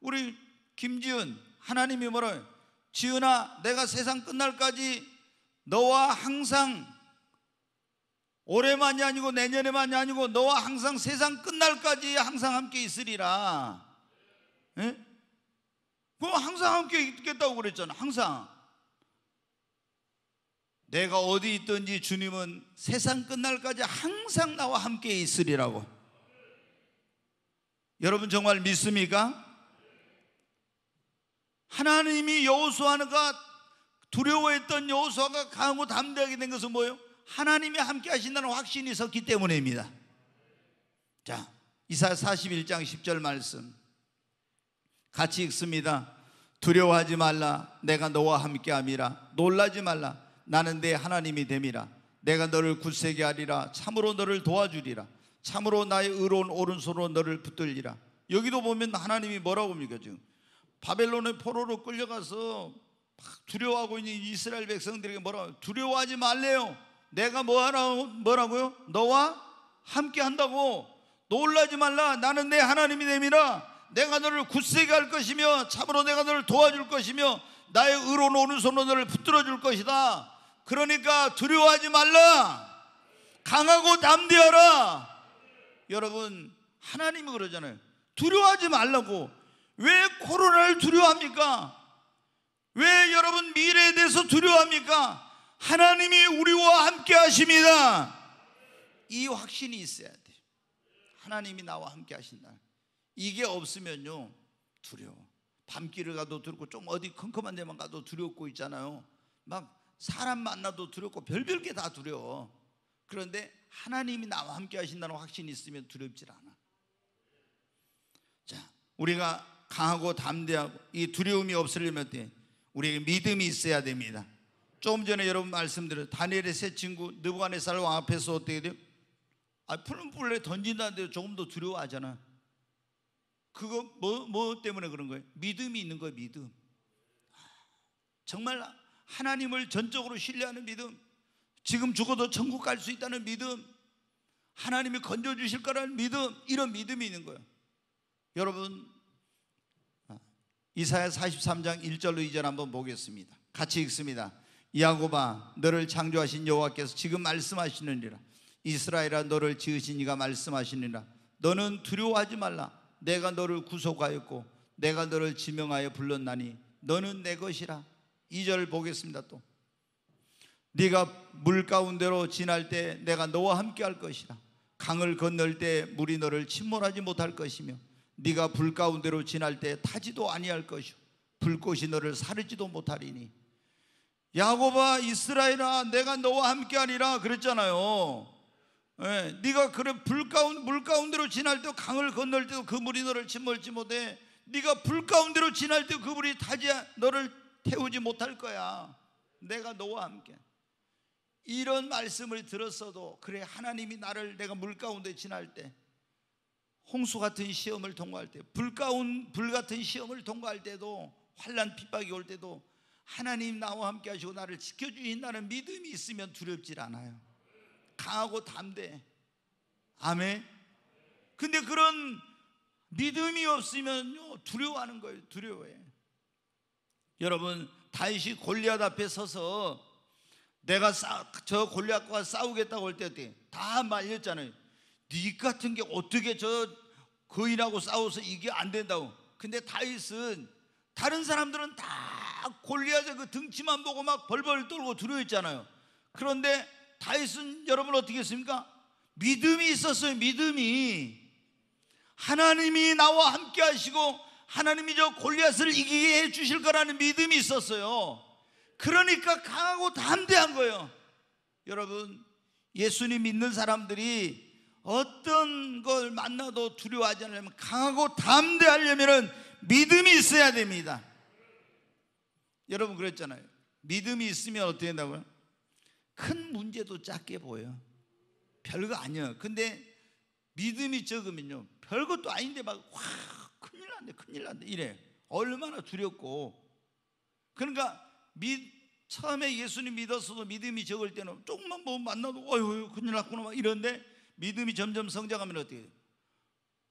우리 김지은 하나님이 뭐라 지은아, 내가 세상 끝날까지 너와 항상 올해만이 아니고 내년에만이 아니고 너와 항상 세상 끝날까지 항상 함께 있으리라. 예? 그럼 항상 함께 있겠다고 그랬잖아. 항상. 내가 어디 있든지 주님은 세상 끝날까지 항상 나와 함께 있으리라고. 여러분 정말 믿습니까? 하나님이 여호수아가 두려워했던 여호수아가 강하고 담대하게 된 것은 뭐예요? 하나님이 함께 하신다는 확신이 있었기 때문입니다. 자, 이사 41장 10절 말씀 같이 읽습니다. 두려워하지 말라 내가 너와 함께 함이라 놀라지 말라 나는 내 하나님이 됨이라 내가 너를 굳세게 하리라 참으로 너를 도와주리라 참으로 나의 의로운 오른손으로 너를 붙들리라 여기도 보면 하나님이 뭐라고 합니까 지금 바벨론의 포로로 끌려가서 막 두려워하고 있는 이스라엘 백성들에게 뭐라 두려워하지 말래요. 내가 뭐하라 뭐라고요? 너와 함께 한다고 놀라지 말라. 나는 내 하나님이 됨이라. 내가 너를 굳세게 할 것이며 참으로 내가 너를 도와줄 것이며 나의 의로운 오른손으로 너를 붙들어 줄 것이다. 그러니까 두려워하지 말라. 강하고 담대하라. 여러분 하나님이 그러잖아요. 두려워하지 말라고. 왜 코로나를 두려워합니까? 왜 여러분 미래에 대해서 두려워합니까? 하나님이 우리와 함께 하십니다. 이 확신이 있어야 돼. 하나님이 나와 함께 하신다. 이게 없으면요, 두려워. 밤길을 가도 두렵고, 좀 어디 컴컴한 데만 가도 두렵고 있잖아요. 막 사람 만나도 두렵고, 별별 게 다 두려워. 그런데 하나님이 나와 함께 하신다는 확신이 있으면 두렵질 않아. 자, 우리가 강하고 담대하고 이 두려움이 없으려면 어 우리에게 믿음이 있어야 됩니다. 조금 전에 여러분 말씀드렸 다니엘의 새 친구 느부갓네살 왕 앞에서 어떻게 돼요? 아, 푸른 뿔에 던진다는데 조금 더 두려워하잖아. 그거 뭐, 뭐 때문에 그런 거예요? 믿음이 있는 거예요, 믿음. 정말 하나님을 전적으로 신뢰하는 믿음. 지금 죽어도 천국 갈 수 있다는 믿음. 하나님이 건져주실 거라는 믿음. 이런 믿음이 있는 거예요. 여러분, 이사야 43장 1절로 2절 한번 보겠습니다. 같이 읽습니다. 야곱아 너를 창조하신 여호와께서 지금 말씀하시느니라. 이스라엘아 너를 지으신 이가 말씀하시니라. 너는 두려워하지 말라. 내가 너를 구속하였고 내가 너를 지명하여 불렀나니 너는 내 것이라. 2절 보겠습니다 또. 네가 물 가운데로 지날 때 내가 너와 함께 할 것이라. 강을 건널 때 물이 너를 침몰하지 못할 것이며 네가 불 가운데로 지날 때 타지도 아니할 것이요 불꽃이 너를 사르지도 못하리니 야곱아 이스라엘아 내가 너와 함께 하니라 그랬잖아요 네, 네가 그래 불 가운 물 가운데로 지날 때 강을 건널 때도 그 물이 너를 침몰지 못해 네가 불 가운데로 지날 때 그 물이 타지 너를 태우지 못할 거야 내가 너와 함께 이런 말씀을 들었어도 그래 하나님이 나를 내가 물 가운데 지날 때 홍수 같은 시험을 통과할 때, 불가운 불 같은 시험을 통과할 때도 환란 핍박이 올 때도 하나님 나와 함께 하시고 나를 지켜 주신다는 믿음이 있으면 두렵질 않아요. 강하고 담대. 아멘. 근데 그런 믿음이 없으면요 두려워하는 거예요. 두려워해. 여러분 다윗이 골리앗 앞에 서서 내가 싸, 저 골리앗과 싸우겠다고 할때다 말렸잖아요. 네 같은 게 어떻게 저 거인하고 싸워서 이게 안 된다고. 근데 다윗은 다른 사람들은 다 골리앗의 그 등치만 보고 막 벌벌 떨고 두려워했잖아요. 그런데 다윗은 여러분 어떻게 했습니까? 믿음이 있었어요. 믿음이 하나님이 나와 함께 하시고 하나님이 저 골리앗을 이기게 해 주실 거라는 믿음이 있었어요. 그러니까 강하고 담대한 거예요. 여러분 예수님 믿는 사람들이 어떤 걸 만나도 두려워하지 않으려면 강하고 담대하려면 믿음이 있어야 됩니다. 여러분 그랬잖아요. 믿음이 있으면 어떻게 된다고요? 큰 문제도 작게 보여. 별거 아니야. 근데 믿음이 적으면요. 별것도 아닌데 막, 와, 큰일 났네, 큰일 났네. 이래. 얼마나 두렵고. 그러니까, 믿, 처음에 예수님 믿었어도 믿음이 적을 때는 조금만 뭐 만나도, 어휴, 큰일 났구나. 막 이런데 믿음이 점점 성장하면 어떻게 돼요?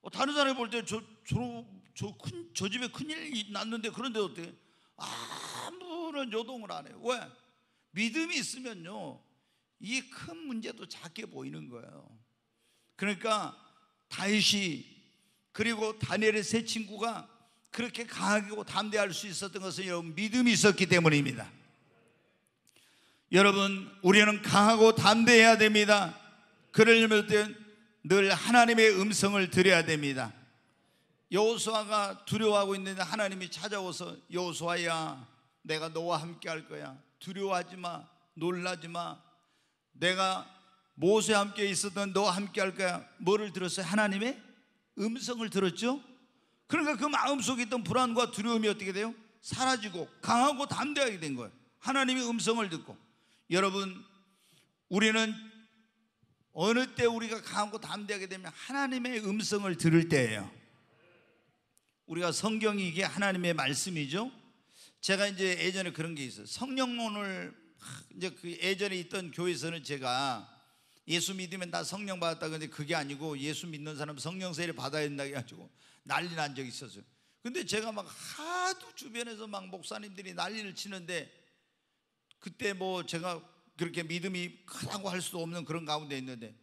어, 다른 사람이 볼때저저저큰저 집에 큰일 났는데 그런데 어떻요 아무런 요동을 안 해요. 왜? 믿음이 있으면요. 이 큰 문제도 작게 보이는 거예요. 그러니까 다윗이 그리고 다니엘의 세 친구가 그렇게 강하고 담대할 수 있었던 것은 여러분 믿음이 있었기 때문입니다. 여러분 우리는 강하고 담대해야 됩니다. 그러려면 늘 하나님의 음성을 들어야 됩니다. 여호수아가 두려워하고 있는데 하나님이 찾아와서 여호수아야 내가 너와 함께 할 거야. 두려워하지 마. 놀라지 마. 내가 모세와 함께 있었던 너와 함께 할 거야. 뭐를 들었어요? 하나님의 음성을 들었죠? 그러니까 그 마음속에 있던 불안과 두려움이 어떻게 돼요? 사라지고 강하고 담대하게 된 거예요. 하나님의 음성을 듣고 여러분 우리는 어느 때 우리가 강하고 담대하게 되면 하나님의 음성을 들을 때예요. 우리가 성경이 이게 하나님의 말씀이죠. 제가 이제 예전에 그런 게 있어요. 성령론을 이제 그 예전에 있던 교회에서는 제가 예수 믿으면 다 성령 받았다 근데 그게 아니고 예수 믿는 사람 성령 세례 받아야 된다 해가지고 난리 난 적이 있었어요. 근데 제가 막 하도 주변에서 막 목사님들이 난리를 치는데 그때 뭐 제가 그렇게 믿음이 크다고 할 수도 없는 그런 가운데 있는데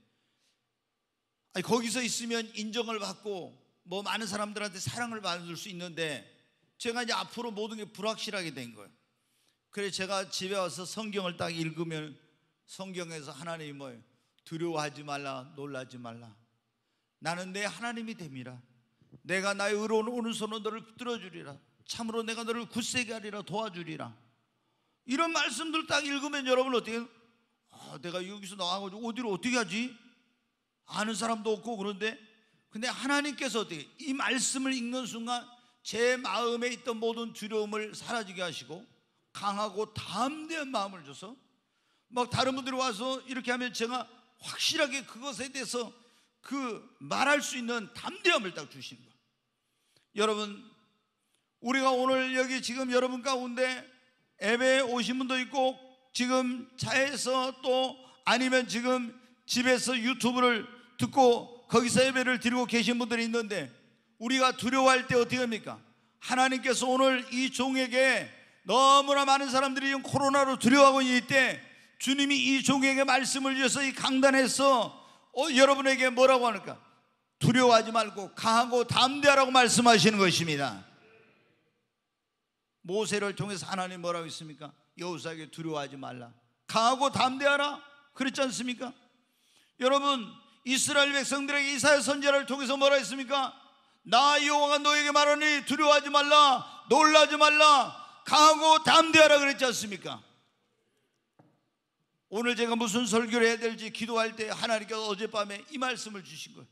아니 거기서 있으면 인정을 받고 뭐 많은 사람들한테 사랑을 받을 수 있는데 제가 이제 앞으로 모든 게 불확실하게 된 거예요. 그래서 제가 집에 와서 성경을 딱 읽으면 성경에서 하나님 뭐 두려워하지 말라 놀라지 말라 나는 내 하나님이 됨이라 내가 나의 의로운 오른손으로 너를 붙들어 주리라 참으로 내가 너를 굳세게 하리라 도와주리라 이런 말씀들 딱 읽으면 여러분 어떻게 아, 내가 여기서 나와가지고 어디로 어떻게 하지? 아는 사람도 없고 그런데 근데 하나님께서 어떻게 이 말씀을 읽는 순간 제 마음에 있던 모든 두려움을 사라지게 하시고 강하고 담대한 마음을 줘서 막 다른 분들이 와서 이렇게 하면 제가 확실하게 그것에 대해서 그 말할 수 있는 담대함을 딱 주시는 거예요. 여러분 우리가 오늘 여기 지금 여러분 가운데 예배에 오신 분도 있고 지금 차에서 또 아니면 지금 집에서 유튜브를 듣고 거기서 예배를 드리고 계신 분들이 있는데 우리가 두려워할 때 어떻게 합니까? 하나님께서 오늘 이 종에게 너무나 많은 사람들이 지금 코로나로 두려워하고 있는 이때 주님이 이 종에게 말씀을 주셔서 이 강단에서 어, 여러분에게 뭐라고 하니까 두려워하지 말고 강하고 담대하라고 말씀하시는 것입니다. 모세를 통해서 하나님 뭐라고 했습니까? 여우사에게 두려워하지 말라. 강하고 담대하라. 그렇지 않습니까? 여러분 이스라엘 백성들에게 이사야 선지를 통해서 뭐라 했습니까? 나 여호와가 너에게 말하니 두려워하지 말라. 놀라지 말라. 강하고 담대하라 그랬지 않습니까? 오늘 제가 무슨 설교를 해야 될지 기도할 때 하나님께서 어젯밤에 이 말씀을 주신 거예요.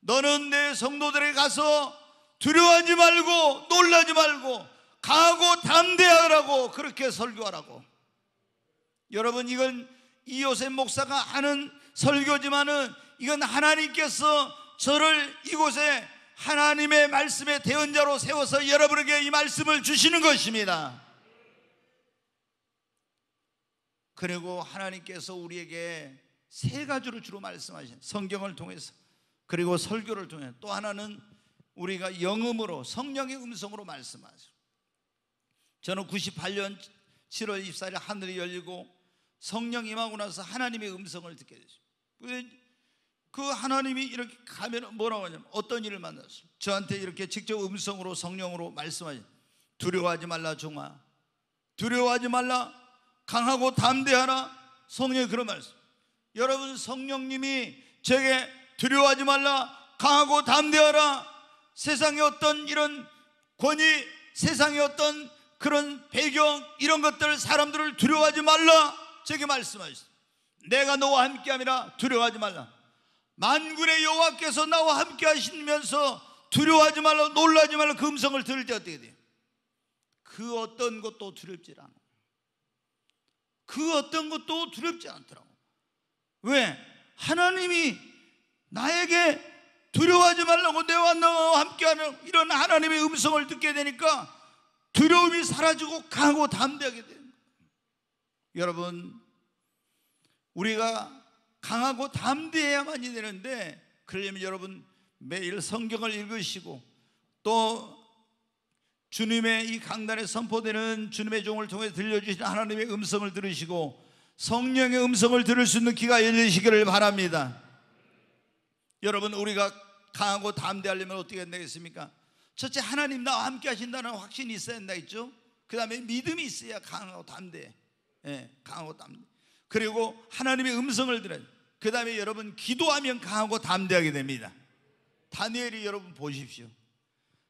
너는 내성도들에 가서 두려워하지 말고 놀라지 말고 가고 담대하라고 그렇게 설교하라고. 여러분 이건 이요셉 목사가 하는 설교지만은 이건 하나님께서 저를 이곳에 하나님의 말씀의 대언자로 세워서 여러분에게 이 말씀을 주시는 것입니다. 그리고 하나님께서 우리에게 세 가지로 주로 말씀하신 성경을 통해서 그리고 설교를 통해 또 하나는 우리가 영음으로 성령의 음성으로 말씀하죠. 저는 98년 7월 24일 하늘이 열리고 성령 임하고 나서 하나님의 음성을 듣게 됐습니다. 그 하나님이 이렇게 가면 뭐라고 하냐면 어떤 일을 만났어요. 저한테 이렇게 직접 음성으로 성령으로 말씀하죠. 두려워하지 말라 종아. 두려워하지 말라. 강하고 담대하라. 성령이 그런 말씀. 여러분 성령님이 제게 두려워하지 말라. 강하고 담대하라. 세상의 어떤 이런 권위, 세상의 어떤 그런 배경 이런 것들 사람들을 두려워하지 말라 저게 말씀하셨어 내가 너와 함께함이라 두려워하지 말라 만군의 여호와께서 나와 함께 하시면서 두려워하지 말라 놀라지 말라 그 음성을 들을 때 어떻게 돼요? 그 어떤 것도 두렵지 않그 어떤 것도 두렵지 않더라고 왜? 하나님이 나에게 두려워하지 말라고 내와 너와 함께하는 이런 하나님의 음성을 듣게 되니까 두려움이 사라지고 강하고 담대하게 되는 거예요. 여러분, 우리가 강하고 담대해야만이 되는데, 그러려면 여러분 매일 성경을 읽으시고, 또 주님의 이 강단에 선포되는 주님의 종을 통해 들려주신 하나님의 음성을 들으시고, 성령의 음성을 들을 수 있는 귀가 열리시기를 바랍니다. 여러분, 우리가 강하고 담대하려면 어떻게 되겠습니까? 첫째 하나님 나와 함께 하신다는 확신이 있어야 된다 했죠. 그 다음에 믿음이 있어야 강하고 담대. 예, 강하고 담대. 그리고 하나님의 음성을 들어요. 그 다음에 여러분 기도하면 강하고 담대하게 됩니다. 다니엘이 여러분 보십시오.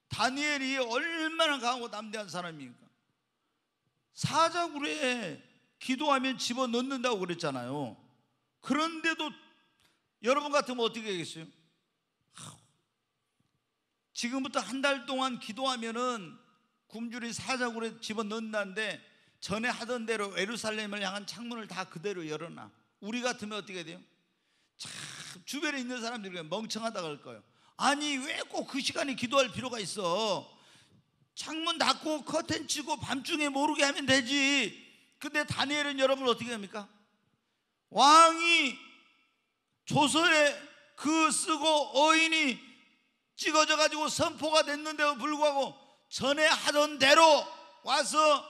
다니엘이 얼마나 강하고 담대한 사람입니까? 사자굴에 기도하면 집어넣는다고 그랬잖아요. 그런데도 여러분 같으면 어떻게 하겠어요? 지금부터 한 달 동안 기도하면은 굶주린 사자굴에 집어 넣는다는데 전에 하던 대로 에루살렘을 향한 창문을 다 그대로 열어놔. 우리 같으면 어떻게 돼요? 참 주변에 있는 사람들이 멍청하다 그럴 거예요. 아니 왜 꼭 그 시간에 기도할 필요가 있어? 창문 닫고 커튼 치고 밤중에 모르게 하면 되지. 근데 다니엘은 여러분 어떻게 합니까? 왕이 조선에 그 쓰고 어인이 찍어져 가지고 선포가 됐는데도 불구하고 전에 하던 대로 와서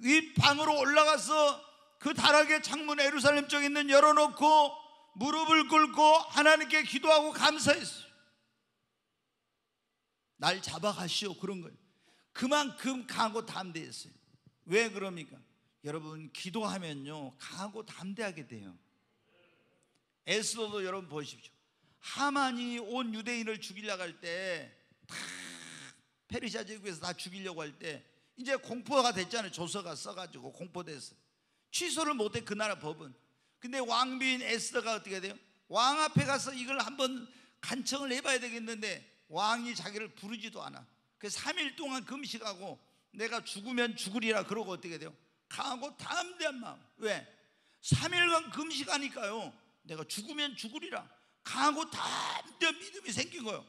윗 방으로 올라가서 그 다락의 창문 에루살렘 쪽에 있는 열어놓고 무릎을 꿇고 하나님께 기도하고 감사했어요. 날 잡아가시오 그런 거예요. 그만큼 강하고 담대했어요. 왜 그럽니까? 여러분 기도하면요 강하고 담대하게 돼요. 에스도도 여러분 보십시오. 하만이 온 유대인을 죽이려고 할때 페르시아 제국에서 다 죽이려고 할 때 이제 공포가 됐잖아요 조서가 써가지고 공포돼서 취소를 못해 그 나라 법은 근데 왕비인 에스더가 어떻게 돼요? 왕 앞에 가서 이걸 한번 간청을 해봐야 되겠는데 왕이 자기를 부르지도 않아 그래서 3일 동안 금식하고 내가 죽으면 죽으리라 그러고 어떻게 돼요? 강하고 담대한 마음 왜? 3일간 금식하니까요 내가 죽으면 죽으리라 강하고 담대 믿음이 생긴 거예요.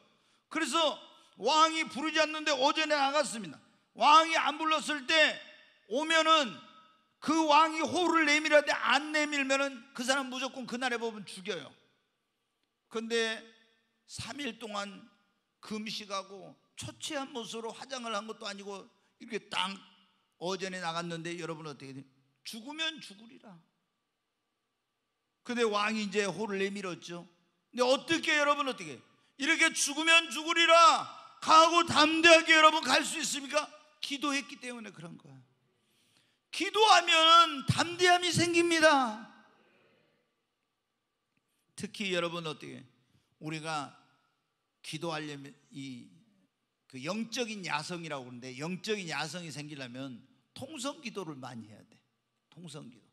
그래서 왕이 부르지 않는데 어제 나갔습니다. 왕이 안 불렀을 때 오면은 그 왕이 호를 내밀었는안 내밀면은 그 사람 무조건 그날에 보면 죽여요. 근데 3일 동안 금식하고 초췌한 모습으로 화장을 한 것도 아니고 이렇게 땅 어전에 나갔는데 여러분 어떻게 돼 죽으면 죽으리라. 근데 왕이 이제 호를 내밀었죠. 근데 어떻게 여러분 어떻게 이렇게 죽으면 죽으리라 강하고 담대하게 여러분 갈 수 있습니까? 기도했기 때문에 그런 거야. 기도하면 담대함이 생깁니다. 특히 여러분 어떻게 우리가 기도하려면 이 그 영적인 야성이라고 그러는데 영적인 야성이 생기려면 통성 기도를 많이 해야 돼. 통성 기도.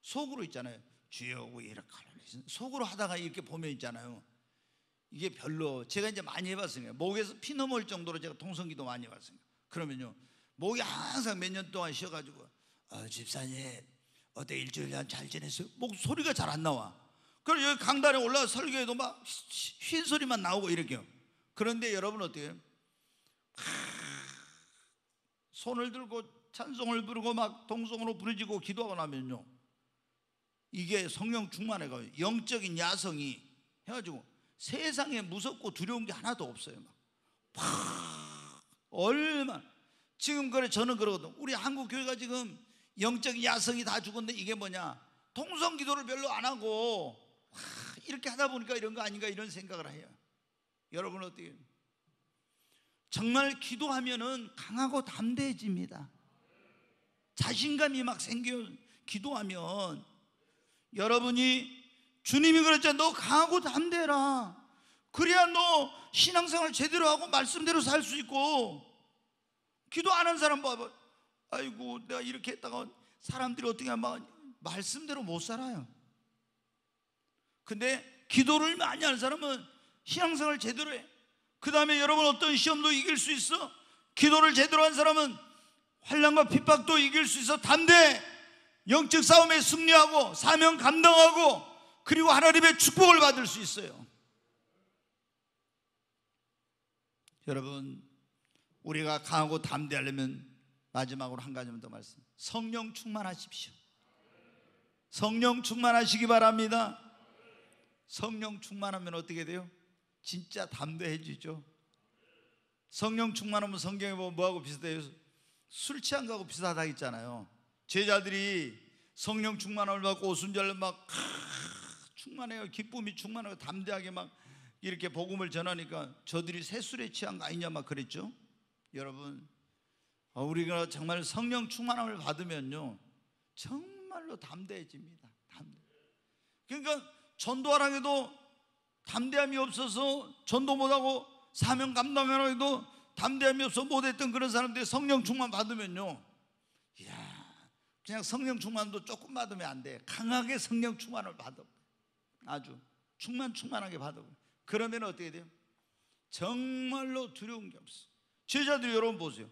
속으로 있잖아요. 주여 왜 이렇게 하나 속으로 하다가 이렇게 보면 있잖아요. 이게 별로 제가 이제 많이 해봤습니다 목에서 피 넘을 정도로 제가 통성기도 많이 해봤습니다. 그러면요 목이 항상 몇 년 동안 쉬어가지고 어, 집사님 어때 일주일간 잘 지냈어요? 목 소리가 잘 안 나와. 그럼 여기 강단에 올라 설교해도 막쉰 소리만 나오고 이렇게요. 그런데 여러분 어떻게 요 손을 들고 찬송을 부르고 막 동성으로 부르짖고 기도하고 나면요. 이게 성령 충만해가 영적인 야성이 해가지고 세상에 무섭고 두려운 게 하나도 없어요. 막. 팍! 얼마 지금 그래 저는 그러거든. 우리 한국 교회가 지금 영적인 야성이 다 죽었는데 이게 뭐냐? 통성 기도를 별로 안 하고 와, 이렇게 하다 보니까 이런 거 아닌가 이런 생각을 해요. 여러분 어떻게? 정말 기도하면은 강하고 담대해집니다. 자신감이 막 생겨 기도하면 여러분이 주님이 그랬잖아. 너 강하고 담대라. 그래야 너 신앙생활 제대로 하고 말씀대로 살 수 있고. 기도 안 하는 사람 봐봐. 아이고, 내가 이렇게 했다가 사람들이 어떻게 하면 말씀대로 못 살아요. 근데 기도를 많이 하는 사람은 신앙생활 제대로 해. 그 다음에 여러분 어떤 시험도 이길 수 있어. 기도를 제대로 한 사람은 환란과 핍박도 이길 수 있어. 담대. 영적 싸움에 승리하고 사명 감당하고 그리고 하나님의 축복을 받을 수 있어요. 여러분, 우리가 강하고 담대하려면 마지막으로 한 가지만 더 말씀. 성령 충만하십시오. 성령 충만하시기 바랍니다. 성령 충만하면 어떻게 돼요? 진짜 담대해지죠. 성령 충만하면 성경에 보면 뭐하고 비슷해요? 술 취한 거하고 비슷하다 했잖아요. 제자들이 성령 충만을 받고 오순절 막 충만해요. 기쁨이 충만하고 담대하게 막 이렇게 복음을 전하니까 저들이 새술에 취한 거 아니냐 막 그랬죠. 여러분, 아, 우리가 정말 성령 충만함을 받으면요. 정말로 담대해집니다. 담대. 그러니까 전도하라해도 담대함이 없어서 전도 못하고 사명 감당하라 해도 담대함이 없어 못했던 그런 사람들이 성령 충만 받으면요. 그냥 성령 충만도 조금 받으면 안 돼. 강하게 성령 충만을 받아. 아주 충만 충만하게 받아. 그러면 어떻게 돼요? 정말로 두려운 게 없어. 제자들 여러분 보세요.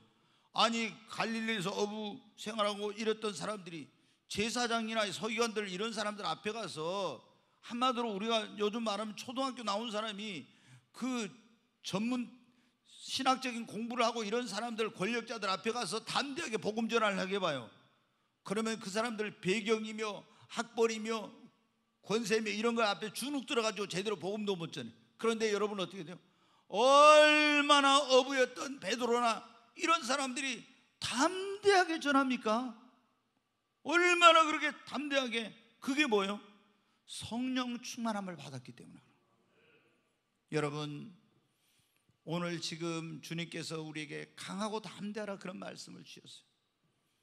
아니 갈릴리에서 어부 생활하고 이랬던 사람들이 제사장이나 서기관들 이런 사람들 앞에 가서 한마디로 우리가 요즘 말하면 초등학교 나온 사람이 그 전문 신학적인 공부를 하고 이런 사람들 권력자들 앞에 가서 담대하게 복음 전화를 하게 봐요. 그러면 그 사람들 배경이며 학벌이며 권세며 이런 거 앞에 주눅 들어가지고 제대로 복음도 못 전해. 그런데 여러분 어떻게 돼요? 얼마나 어부였던 베드로나 이런 사람들이 담대하게 전합니까? 얼마나 그렇게 담대하게 그게 뭐예요? 성령 충만함을 받았기 때문에 여러분 오늘 지금 주님께서 우리에게 강하고 담대하라 그런 말씀을 주셨어요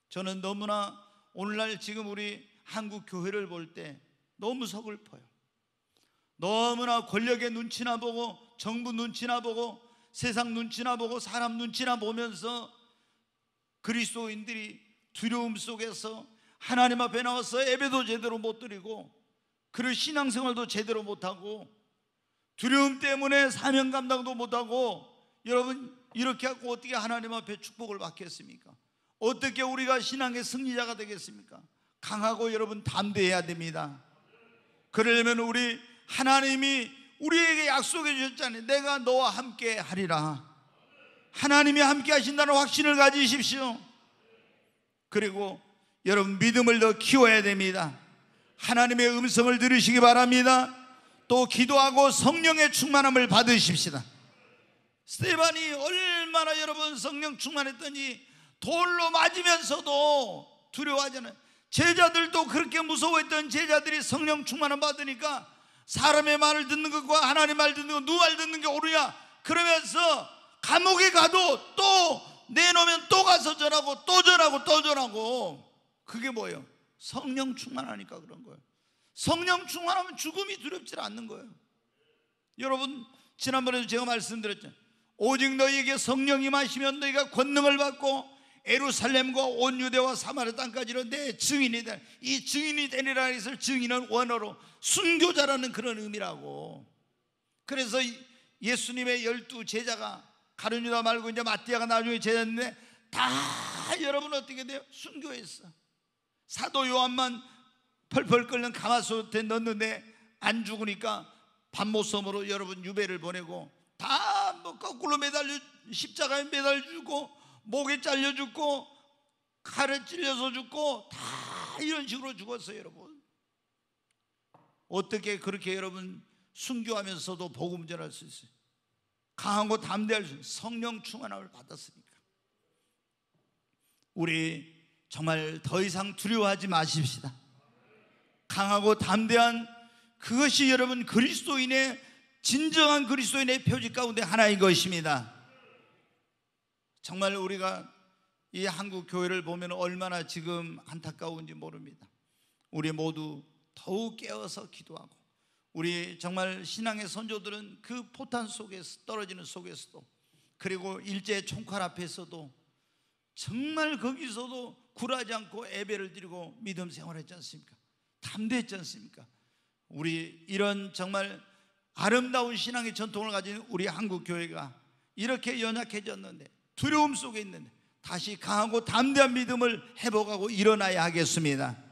저는 너무나 오늘날 지금 우리 한국 교회를 볼 때 너무 서글퍼요. 너무나 권력의 눈치나 보고 정부 눈치나 보고 세상 눈치나 보고 사람 눈치나 보면서 그리스도인들이 두려움 속에서 하나님 앞에 나와서 예배도 제대로 못 드리고 그런 신앙생활도 제대로 못하고 두려움 때문에 사명 감당도 못하고 여러분 이렇게 하고 어떻게 하나님 앞에 축복을 받겠습니까? 어떻게 우리가 신앙의 승리자가 되겠습니까? 강하고 여러분 담대해야 됩니다. 그러려면 우리 하나님이 우리에게 약속해 주셨잖아요. 내가 너와 함께 하리라. 하나님이 함께 하신다는 확신을 가지십시오. 그리고 여러분 믿음을 더 키워야 됩니다. 하나님의 음성을 들으시기 바랍니다. 또 기도하고 성령의 충만함을 받으십시다. 스테반이 얼마나 여러분 성령 충만했던지 돌로 맞으면서도 두려워하지않아요 제자들도 그렇게 무서워했던 제자들이 성령 충만을 받으니까 사람의 말을 듣는 것과 하나님 말 듣는 것, 누구 말 듣는 게 옳으냐? 그러면서 감옥에 가도 또 내놓으면 또 가서 전하고 또 전하고 또 전하고 그게 뭐예요? 성령 충만하니까 그런 거예요. 성령 충만하면 죽음이 두렵지 않는 거예요. 여러분 지난번에도 제가 말씀드렸죠. 오직 너희에게 성령이 마시면 너희가 권능을 받고 에루살렘과 온 유대와 사마리 땅까지는 내 증인이 되. 이 증인이 되리라 해서 증인은 원어로 순교자라는 그런 의미라고. 그래서 예수님의 열두 제자가 가룟유다 말고 이제 마띠아가 나중에 제자인데 다 여러분 어떻게 돼요? 순교했어. 사도 요한만 펄펄 끓는 가마솥에 넣는데 안 죽으니까 반모섬으로 여러분 유배를 보내고 다 뭐 거꾸로 매달려 십자가에 매달주고 려 목에 잘려 죽고 칼에 찔려서 죽고 다 이런 식으로 죽었어요, 여러분. 어떻게 그렇게 여러분 순교하면서도 복음 전할 수 있어요? 강하고 담대할 수 있어요. 성령 충만함을 받았으니까. 우리 정말 더 이상 두려워하지 마십시다. 강하고 담대한 그것이 여러분 그리스도인의 진정한 그리스도인의 표지 가운데 하나인 것입니다. 정말 우리가 이 한국 교회를 보면 얼마나 지금 안타까운지 모릅니다. 우리 모두 더욱 깨어서 기도하고 우리 정말 신앙의 선조들은 그 포탄 속에서 떨어지는 속에서도 그리고 일제 총칼 앞에서도 정말 거기서도 굴하지 않고 예배를 드리고 믿음 생활했지 않습니까? 담대했지 않습니까? 우리 이런 정말 아름다운 신앙의 전통을 가진 우리 한국 교회가 이렇게 연약해졌는데 두려움 속에 있는 다시 강하고 담대한 믿음을 회복하고 일어나야 하겠습니다.